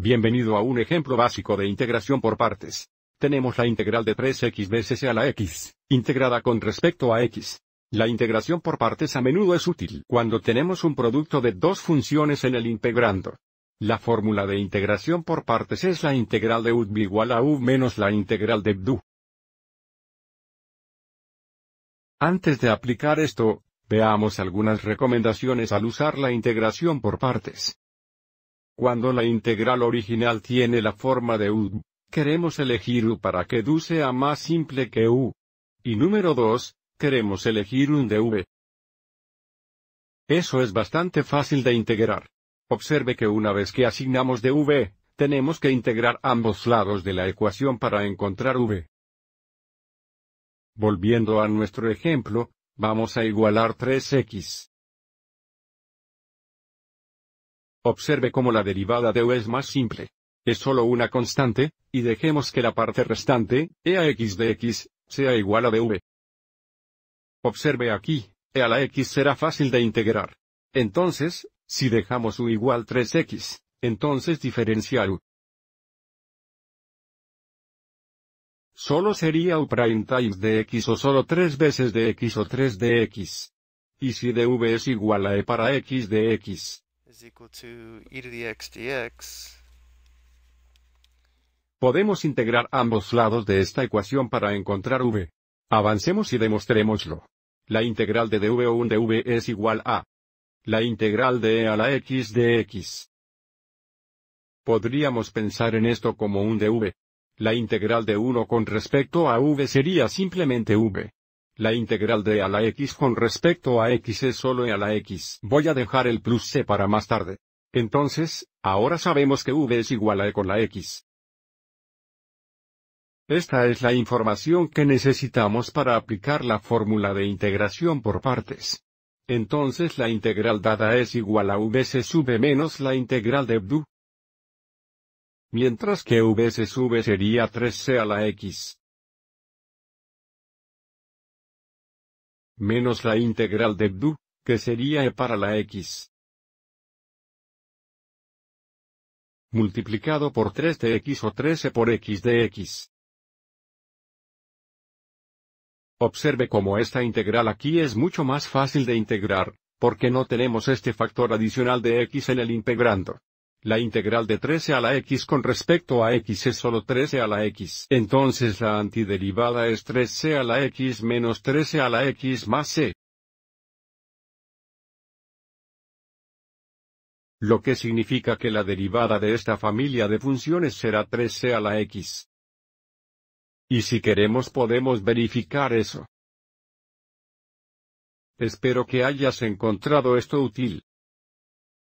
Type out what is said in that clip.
Bienvenido a un ejemplo básico de integración por partes. Tenemos la integral de 3x veces a la x, integrada con respecto a x. La integración por partes a menudo es útil cuando tenemos un producto de dos funciones en el integrando. La fórmula de integración por partes es la integral de u igual a U menos la integral de BDU. Antes de aplicar esto, veamos algunas recomendaciones al usar la integración por partes. Cuando la integral original tiene la forma de u, queremos elegir u para que du sea más simple que u. Y número 2, queremos elegir un de v. Eso es bastante fácil de integrar. Observe que una vez que asignamos de tenemos que integrar ambos lados de la ecuación para encontrar v. Volviendo a nuestro ejemplo, vamos a igualar 3x. Observe cómo la derivada de u es más simple. Es solo una constante, y dejemos que la parte restante, e a x de x, sea igual a dv. Observe aquí, e a la x será fácil de integrar. Entonces, si dejamos u igual 3x, entonces diferenciar u. Solo sería u prime times de x o solo 3 veces de x o 3 de x. Y si dv es igual a e para x de x, e Podemos integrar ambos lados de esta ecuación para encontrar v. Avancemos y demostrémoslo. La integral de dv o 1 dv es igual a la integral de e a la x de x. Podríamos pensar en esto como un dv. La integral de 1 con respecto a v sería simplemente v. La integral de a la x con respecto a x es solo e a la x. Voy a dejar el plus c para más tarde. Entonces, ahora sabemos que v es igual a e con la x. Esta es la información que necesitamos para aplicar la fórmula de integración por partes. Entonces la integral dada es igual a vc sub menos la integral de du. Mientras que vc sub sería 3c a la x. menos la integral de du, que sería e para la x. multiplicado por 3 de x o 13 por x de x. Observe como esta integral aquí es mucho más fácil de integrar, porque no tenemos este factor adicional de x en el integrando. La integral de 13 a la x con respecto a x es solo 13 a la x. Entonces la antiderivada es 13 a la x menos 13 a la x más c. E. Lo que significa que la derivada de esta familia de funciones será 13 a la x. Y si queremos podemos verificar eso. Espero que hayas encontrado esto útil.